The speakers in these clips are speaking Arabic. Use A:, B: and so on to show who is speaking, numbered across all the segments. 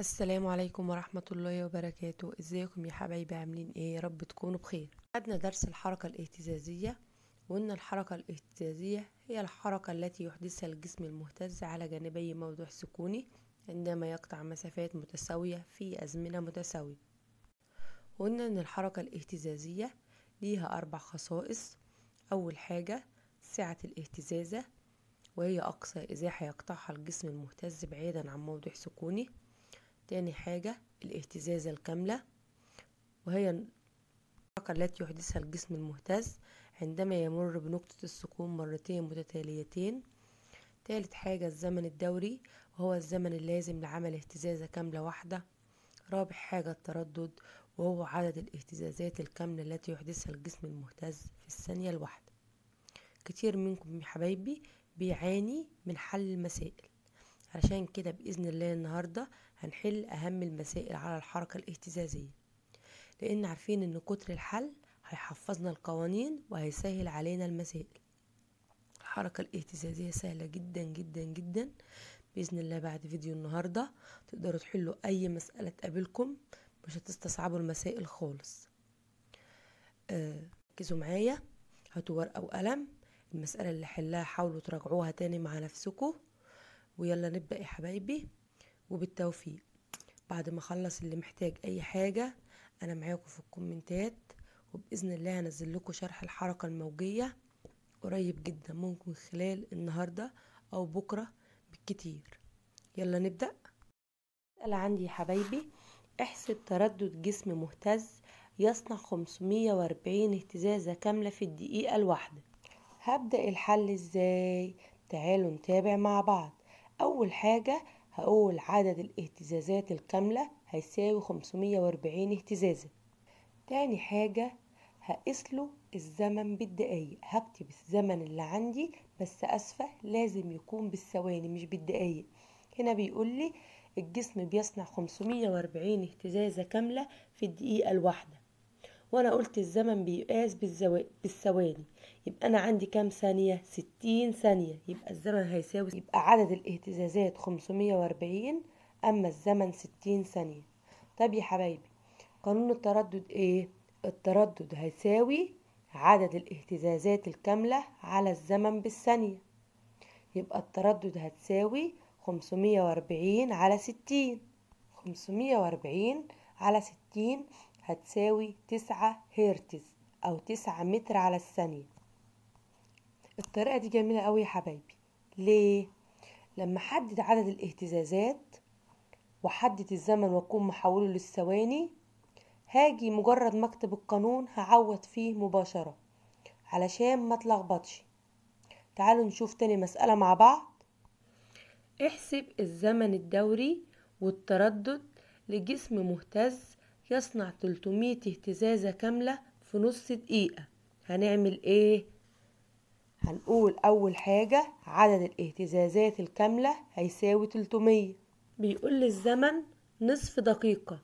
A: السلام عليكم ورحمة الله وبركاته ازيكم يا حبايبي عاملين ايه يا رب تكونوا بخير خدنا درس الحركة الاهتزازية وان الحركة الاهتزازية هي الحركة التي يحدثها الجسم المهتز على جانبي موضوع سكوني عندما يقطع مسافات متساوية في أزمنة متساوية وان ان الحركة الاهتزازية ليها أربع خصائص أول حاجة سعة الاهتزازة وهي أقصى إزاحة يقطعها الجسم المهتز بعيدا عن موضوع سكوني تاني حاجة الاهتزازة الكاملة وهي الحركة التي يحدثها الجسم المهتز عندما يمر بنقطة السكون مرتين متتاليتين تالت حاجة الزمن الدوري وهو الزمن اللازم لعمل اهتزازة كاملة واحدة رابع حاجة التردد وهو عدد الاهتزازات الكاملة التي يحدثها الجسم المهتز في الثانية الواحدة كتير منكم يا حبايبي بيعاني من حل المسائل علشان كده بإذن الله النهاردة هنحل أهم المسائل على الحركة الاهتزازية لأن عارفين إن كتر الحل هيحفظنا القوانين وهيسهل علينا المسائل الحركة الاهتزازية سهلة جدا جدا جدا بإذن الله بعد فيديو النهاردة تقدروا تحلوا أي مسألة تقابلكم مش هتستصعبوا المسائل خالص آه، ركزوا آه معايا هاتوا ورقة وقلم المسألة اللي حلها حاولوا تراجعوها تاني مع نفسكم ويلا نبدأ يا حبايبي وبالتوفيق بعد ما اخلص اللي محتاج اي حاجة انا معاكم في الكومنتات وباذن الله هنزل لكم شرح الحركة الموجية قريب جدا ممكن خلال النهاردة او بكرة بالكتير يلا نبدأ مسألة عندي يا حبايبي احسب تردد جسم مهتز يصنع 540 اهتزازة كاملة في الدقيقة الواحدة هبدأ الحل ازاي؟ تعالوا نتابع مع بعض أول حاجة هقول عدد الاهتزازات الكاملة هيساوي 540 اهتزازة تاني حاجة هقيس له الزمن بالدقايق هكتب الزمن اللي عندي بس أسفة لازم يكون بالثواني مش بالدقايق هنا بيقول لي الجسم بيصنع 540 اهتزازة كاملة في الدقيقة الواحدة وأنا قلت الزمن بيقاس بالثواني يبقى أنا عندي كام ثانية ستين ثانية يبقى الزمن هيساوي يبقى عدد الاهتزازات خمسمية وأربعين أما الزمن ستين ثانية طب يا حبايبي قانون التردد إيه؟ التردد هيساوي عدد الاهتزازات الكاملة على الزمن بالثانية يبقى التردد هتساوي خمسمية وأربعين على ستين خمسمية وأربعين على ستين هتساوي تسعة هرتز أو تسعة متر على الثانية الطريقة دي جميلة قوي يا حبايبي ليه؟ لما حدد عدد الاهتزازات وحدد الزمن واكون محوله للثواني هاجي مجرد ما اكتب القانون هعوض فيه مباشرة علشان ما تلخبطش تعالوا نشوف تاني مسألة مع بعض احسب الزمن الدوري والتردد لجسم مهتز يصنع 300 اهتزازة كاملة في نص دقيقة هنعمل ايه هنقول أول حاجة عدد الاهتزازات الكاملة هيساوي 300 بيقول لي الزمن نصف دقيقة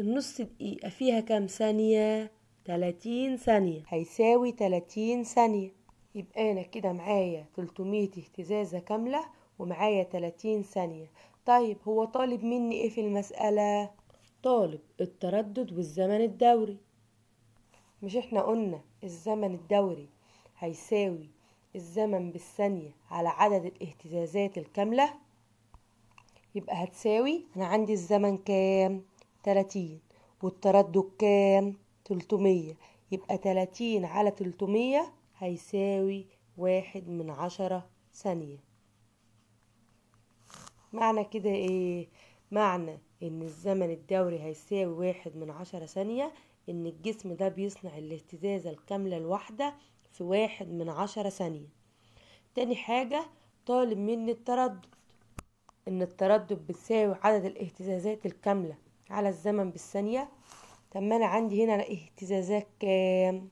A: النص دقيقة فيها كام ثانية؟ 30 ثانية هيساوي 30 ثانية يبقى أنا كده معايا 300 اهتزازة كاملة ومعايا 30 ثانية طيب هو طالب مني إيه في المسألة؟ طالب التردد والزمن الدوري مش احنا قلنا الزمن الدوري هيساوي الزمن بالثانية على عدد الاهتزازات الكاملة يبقى هتساوي أنا عندي الزمن كام؟ تلاتين والتردد كام؟ 300 يبقى تلاتين على 300 هيساوي واحد من عشرة ثانية معنى كده ايه؟ معنى ان الزمن الدوري هيساوي واحد من عشرة ثانية ان الجسم ده بيصنع الاهتزازة الكاملة الواحدة في واحد من عشرة ثانية تاني حاجة طالب مني التردد إن التردد بتساوي عدد الاهتزازات الكاملة على الزمن بالثانية طب ما أنا عندي هنا اهتزازات كام؟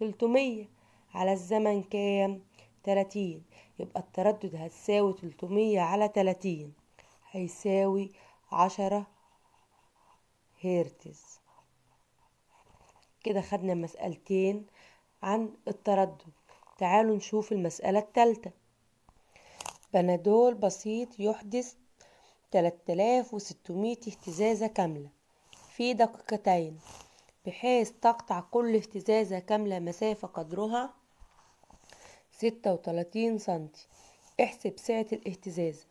A: تلتمية على الزمن كام؟ تلاتين يبقى التردد هتساوي تلتمية على تلاتين هيساوي عشرة هرتز كده خدنا مسألتين عن التردد تعالوا نشوف المسألة الثالثة بنادول بسيط يحدث 3600 اهتزازة كاملة في دقيقتين بحيث تقطع كل اهتزازة كاملة مسافة قدرها 36 سنتي احسب سعة الاهتزازة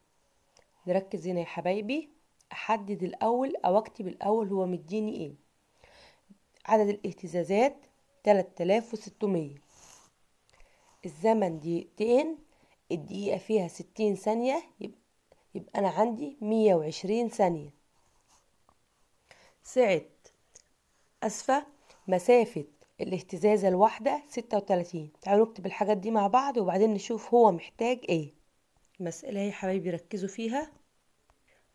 A: نركز هنا يا حبايبي احدد الاول او اكتب الاول هو مديني ايه عدد الاهتزازات 3600 الزمن دقيقتين الدقيقة فيها 60 ثانية يبقى أنا عندي 120 ثانية سعة أسفة مسافة الاهتزازة الواحدة 36 تعالوا نكتب الحاجات دي مع بعض وبعدين نشوف هو محتاج ايه المسألة يا حبايبي ركزوا فيها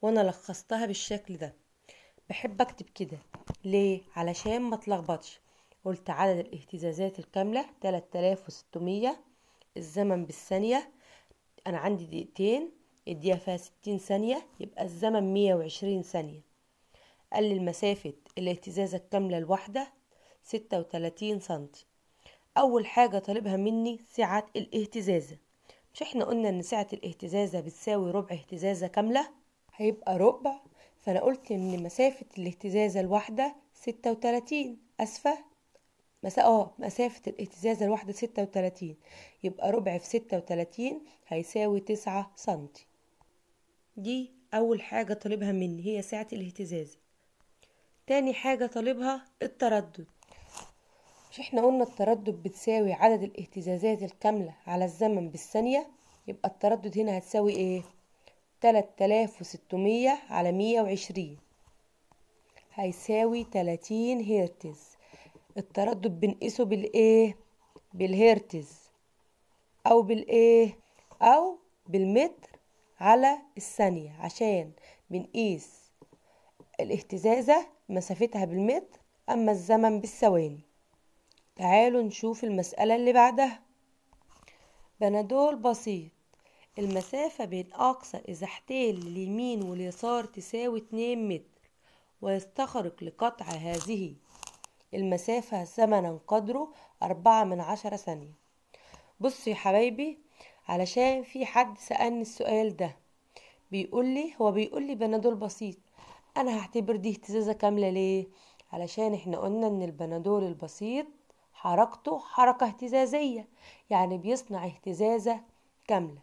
A: وانا لخصتها بالشكل ده بحب اكتب كده ليه علشان ما تلخبطش قلت عدد الاهتزازات الكاملة 3600 الزمن بالثانية أنا عندي دقيقتين اديها فيها 60 ثانية يبقى الزمن 120 ثانية قلل مسافة الاهتزازة الكاملة الواحدة 36 سنتي أول حاجة طالبها مني سعة الاهتزازة مش احنا قلنا ان سعة الاهتزازة بتساوي ربع اهتزازة كاملة هيبقى ربع فأنا قلت ان مسافة الاهتزازة الواحدة ستة وتلاتين أسفة مسا اه مسافة الاهتزاز الواحدة ستة وتلاتين يبقى ربع في ستة وتلاتين هيساوي تسعة سنتي دي أول حاجة طالبها مني هي سعة الاهتزاز تاني حاجة طالبها التردد مش احنا قلنا التردد بتساوي عدد الاهتزازات الكاملة على الزمن بالثانية يبقى التردد هنا هتساوي ايه تلات تلاف وستمية على مية وعشرين هيساوي تلاتين هرتز التردد بنقيسه بالايه بالهرتز او بالايه او بالمتر على الثانية عشان بنقيس الاهتزازة مسافتها بالمتر أما الزمن بالثواني تعالوا نشوف المسألة اللي بعدها بنادول بسيط المسافة بين أقصى إزاحتين لليمين واليسار تساوي 2 متر ويستغرق لقطع هذه المسافة زمنا قدره أربعة من عشرة ثانية بصوا يا حبايبي علشان في حد سألني السؤال ده بيقول لي هو بيقول لي بنادول بسيط أنا هعتبر دي اهتزازة كاملة ليه علشان احنا قلنا ان البنادول البسيط حركته حركة اهتزازية يعني بيصنع اهتزازة كاملة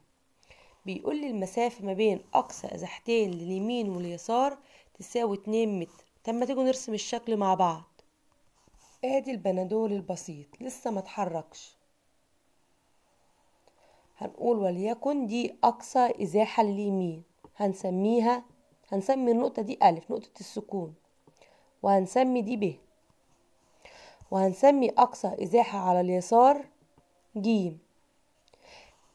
A: بيقول لي المسافة ما بين أقصى أزحتين لليمين واليسار تساوي اتنين متر طب ما تيجوا نرسم الشكل مع بعض ادي البنادول البسيط لسه ما اتحركش هنقول وليكن دي اقصى ازاحه لليمين هنسميها هنسمي النقطه دي الف نقطه السكون وهنسمي دي ب وهنسمي اقصى ازاحه على اليسار ج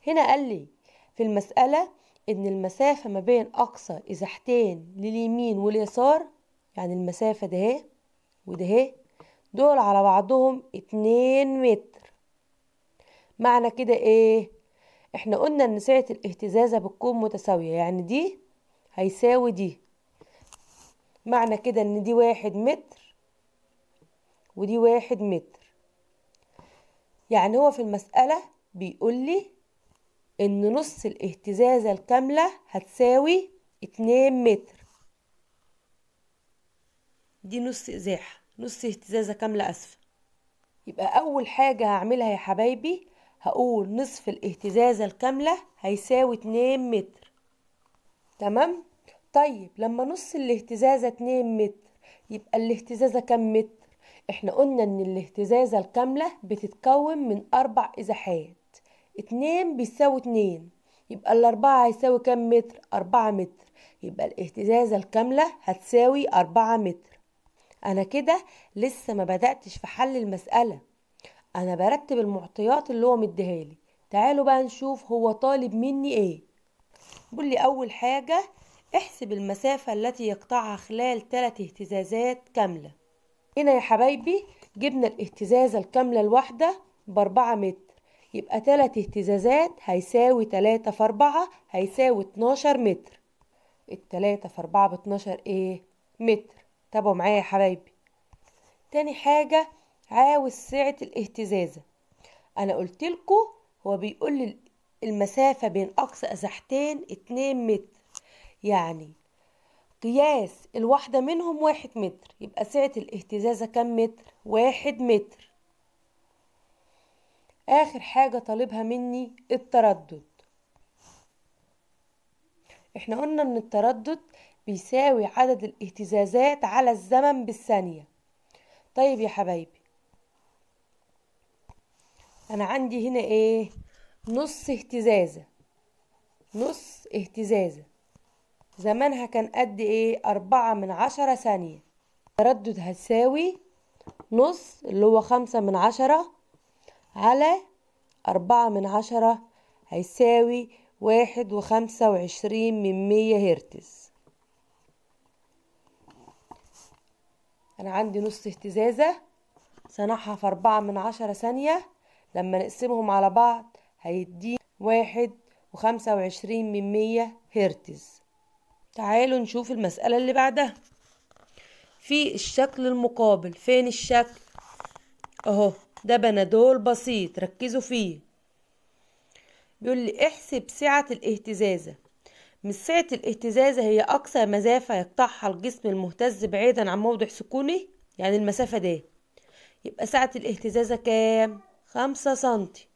A: هنا قال لي في المساله ان المسافه ما بين اقصى ازاحتين لليمين واليسار يعني المسافه ده وده دول على بعضهم اتنين متر معنى كده ايه احنا قلنا ان سعة الاهتزازة بتكون متساوية يعني دي هيساوي دي معنى كده ان دي واحد متر ودي واحد متر يعني هو في المسألة بيقولي ان نص الاهتزازة الكاملة هتساوي اتنين متر دي نص ازاحة نص اهتزازة كاملة أسفل يبقى أول حاجة هعملها يا حبايبي هقول نصف الاهتزازة الكاملة هيساوي اتنين متر تمام؟ طيب لما نص الاهتزازة اتنين متر يبقى الاهتزازة كام متر؟ احنا قلنا ان الاهتزازة الكاملة بتتكون من أربع إزاحات اتنين بيساوي اتنين يبقى الأربعة هيساوي كام متر؟ أربعة متر يبقى الاهتزازة الكاملة هتساوي أربعة متر انا كده لسه ما بداتش في حل المساله انا برتب المعطيات اللي هو مديهالي تعالوا بقى نشوف هو طالب مني ايه بيقول لي اول حاجه احسب المسافه التي يقطعها خلال ثلاث اهتزازات كامله هنا يا حبايبي جبنا الاهتزازه الكامله الواحده باربعة متر يبقى ثلاث اهتزازات هيساوي تلاتة في أربعة هيساوي اتناشر متر التلاتة في أربعة باتناشر ايه متر تابعوا معايا يا حبايبي تاني حاجة عاوز سعة الاهتزازة أنا قلت لكم هو بيقول المسافة بين أقصى أزحتين اتنين متر يعني قياس الواحدة منهم واحد متر يبقى سعة الاهتزازة كام متر؟ واحد متر آخر حاجة طالبها مني التردد احنا قلنا ان التردد بيساوي عدد الاهتزازات على الزمن بالثانية طيب يا حبايبي أنا عندي هنا إيه نص اهتزازة نص اهتزازة زمانها كان قد إيه أربعة من عشرة ثانية تردد هتساوي نص اللي هو خمسة من عشرة على أربعة من عشرة هيساوي واحد وخمسة وعشرين من مية هرتز انا عندي نص اهتزازة صنعها في اربعة من عشرة ثانية لما نقسمهم على بعض هيدي واحد وخمسة وعشرين من مية هرتز تعالوا نشوف المسألة اللي بعدها في الشكل المقابل فين الشكل اهو ده بنادول بسيط ركزوا فيه بيقول لي احسب سعة الاهتزازة من سعة الاهتزاز هي أقصى مسافة يقطعها الجسم المهتز بعيدا عن موضع سكونه يعني المسافة دي يبقى سعة الاهتزازة كام؟ خمسة سنتي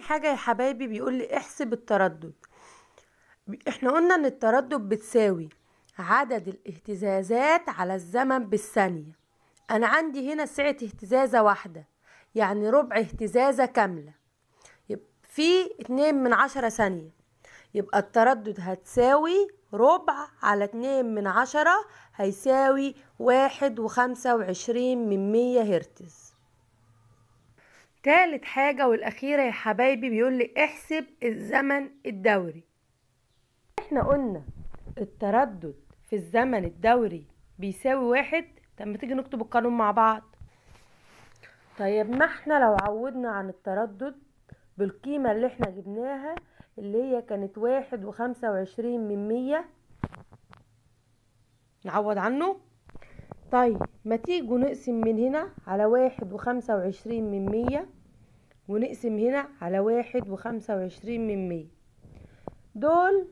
A: حاجة يا حبايبي بيقول لي احسب التردد احنا قلنا ان التردد بتساوي عدد الاهتزازات على الزمن بالثانية انا عندي هنا سعة اهتزازة واحدة يعني ربع اهتزازة كاملة يبقى في اتنين من عشرة ثانية يبقى التردد هتساوي ربع على اتنين من عشرة هيساوي واحد وخمسة وعشرين من مية هرتز تالت حاجة والأخيرة يا حبايبي بيقولي احسب الزمن الدوري احنا قلنا التردد في الزمن الدوري بيساوي واحد طب ما تيجي نكتب القانون مع بعض طيب ما احنا لو عودنا عن التردد بالقيمة اللي احنا جبناها اللي هي كانت واحد وخمسة وعشرين من مية نعوض عنه طيب ما تيجوا نقسم من هنا على واحد وخمسة وعشرين من مية ونقسم هنا على واحد وخمسة وعشرين من مية دول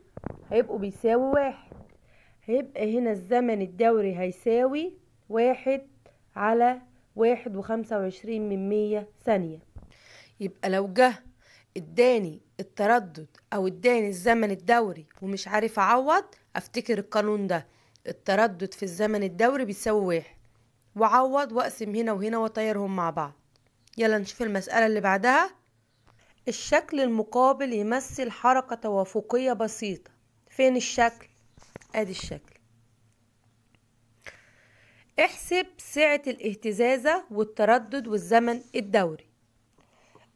A: هيبقوا بيساوي واحد هيبقى هنا الزمن الدوري هيساوي واحد على واحد وخمسة وعشرين من مية ثانية يبقى لو جه اداني التردد او اداني الزمن الدوري ومش عارف اعوض افتكر القانون ده التردد في الزمن الدوري بيساوي واحد واعوض واقسم هنا وهنا واطيرهم مع بعض يلا نشوف المسألة اللي بعدها الشكل المقابل يمثل حركة توافقية بسيطة فين الشكل؟ ادي الشكل احسب سعة الاهتزازة والتردد والزمن الدوري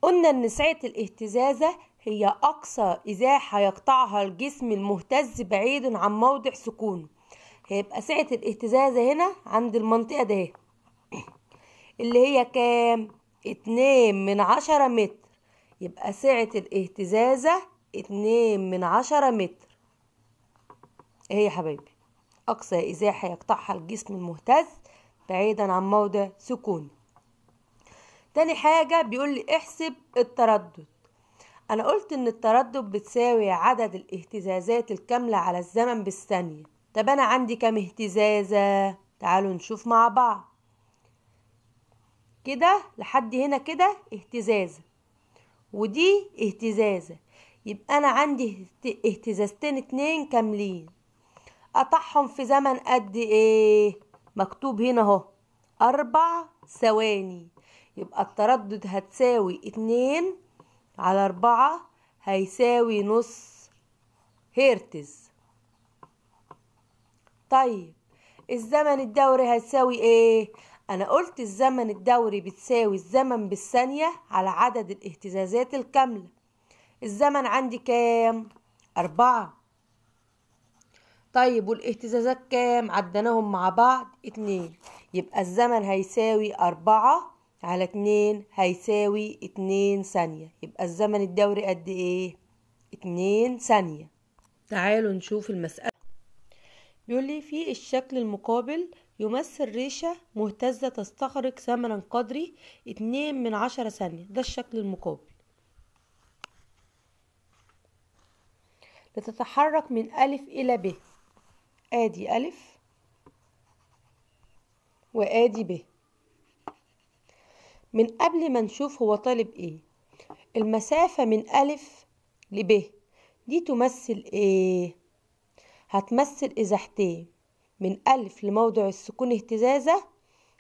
A: قلنا إن سعة الاهتزازة هي أقصى إزاحة يقطعها الجسم المهتز بعيدا عن موضع سكونه هيبقى سعة الاهتزازة هنا عند المنطقة ده اللي هي كام؟ اتنين من عشرة متر يبقى سعة الاهتزازة اتنين من عشرة متر ايه يا حبايبي أقصى إزاحة يقطعها الجسم المهتز بعيدا عن موضع سكونه تاني حاجة بيقول لي احسب التردد أنا قلت إن التردد بتساوي عدد الاهتزازات الكاملة على الزمن بالثانية طب أنا عندي كام اهتزازة تعالوا نشوف مع بعض كده لحد هنا كده اهتزازة ودي اهتزازة يبقى أنا عندي اهتزازتين اتنين كاملين قطعهم في زمن قد ايه مكتوب هنا اهو أربع ثواني يبقى التردد هتساوي اتنين على أربعة هيساوي نص هرتز طيب الزمن الدوري هيساوي ايه؟ أنا قلت الزمن الدوري بتساوي الزمن بالثانية على عدد الاهتزازات الكاملة الزمن عندي كام؟ أربعة طيب والاهتزازات كام؟ عدناهم مع بعض اتنين يبقى الزمن هيساوي أربعة على اتنين هيساوي اتنين ثانية يبقى الزمن الدوري قد ايه اتنين ثانية تعالوا نشوف المسألة بيقول لي في الشكل المقابل يمثل ريشة مهتزة تستغرق ثمنا قدري اتنين من عشرة ثانية ده الشكل المقابل لتتحرك من ألف إلى ب آدي ألف وآدي ب من قبل ما نشوف هو طالب ايه المسافة من ألف لب دي تمثل ايه هتمثل إزاحتين من ألف لموضع السكون اهتزازة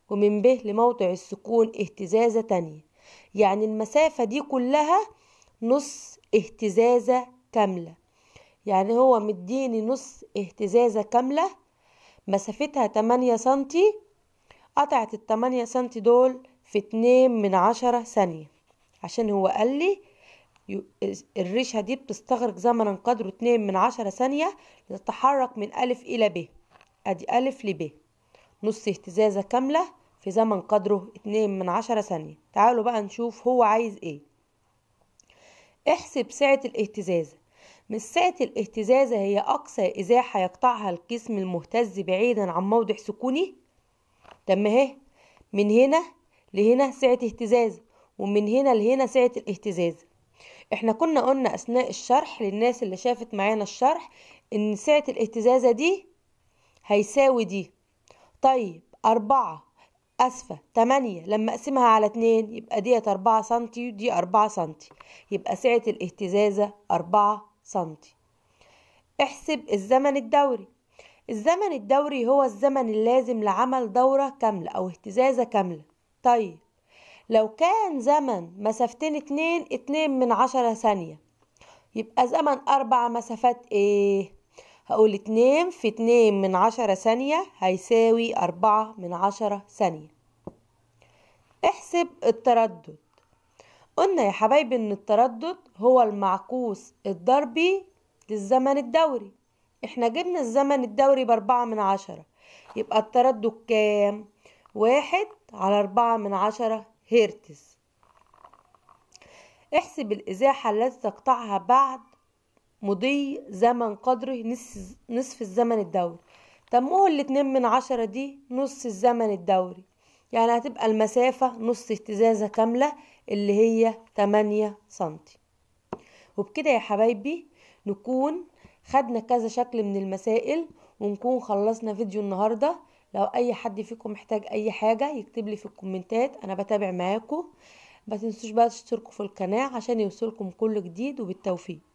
A: ومن ب لموضع السكون اهتزازة تانية يعني المسافة دي كلها نص اهتزازة كاملة يعني هو مديني نص اهتزازة كاملة مسافتها تمانية سنتي قطعت التمانية سنتي دول في اتنين من عشرة ثانية عشان هو قال لي الريشة دي بتستغرق زمنا قدره اتنين من عشرة ثانية لتتحرك من ألف إلى ب أدي ألف لب نص اهتزازة كاملة في زمن قدره اتنين من عشرة ثانية تعالوا بقى نشوف هو عايز ايه احسب سعة الاهتزازة من سعة الاهتزازة هي أقصى إزاحة يقطعها الجسم المهتز بعيدا عن موضع سكوني تم اهي من هنا لهنا سعة اهتزاز ومن هنا لهنا سعة الاهتزاز احنا كنا قلنا اثناء الشرح للناس اللي شافت معانا الشرح ان سعة الاهتزازة دي هيساوي دي طيب أربعة أسفة تمانية لما أقسمها على اتنين يبقى ديت أربعة سنتي ودي أربعة سنتي يبقى سعة الاهتزازة أربعة سنتي احسب الزمن الدوري الزمن الدوري هو الزمن اللازم لعمل دورة كاملة أو اهتزازة كاملة طيب لو كان زمن مسافتين اتنين اتنين من عشرة ثانية يبقى زمن أربع مسافات ايه؟ هقول اتنين في اتنين من عشرة ثانية هيساوي أربعة من عشرة ثانية احسب التردد قلنا يا حبايبي ان التردد هو المعكوس الضربي للزمن الدوري احنا جبنا الزمن الدوري باربعة من عشرة يبقى التردد كام؟ واحد على أربعة من عشرة هرتز احسب الإزاحة التي تقطعها بعد مضي زمن قدره نصف الزمن الدوري هو الاتنين من عشرة دي نص الزمن الدوري يعني هتبقى المسافة نص اهتزازة كاملة اللي هي تمانية سنتي وبكده يا حبايبي نكون خدنا كذا شكل من المسائل ونكون خلصنا فيديو النهارده لو اي حد فيكم محتاج اي حاجه يكتب لي في الكومنتات انا بتابع معاكم ما تنسوش بقى تشتركوا في القناه عشان يوصلكم كل جديد وبالتوفيق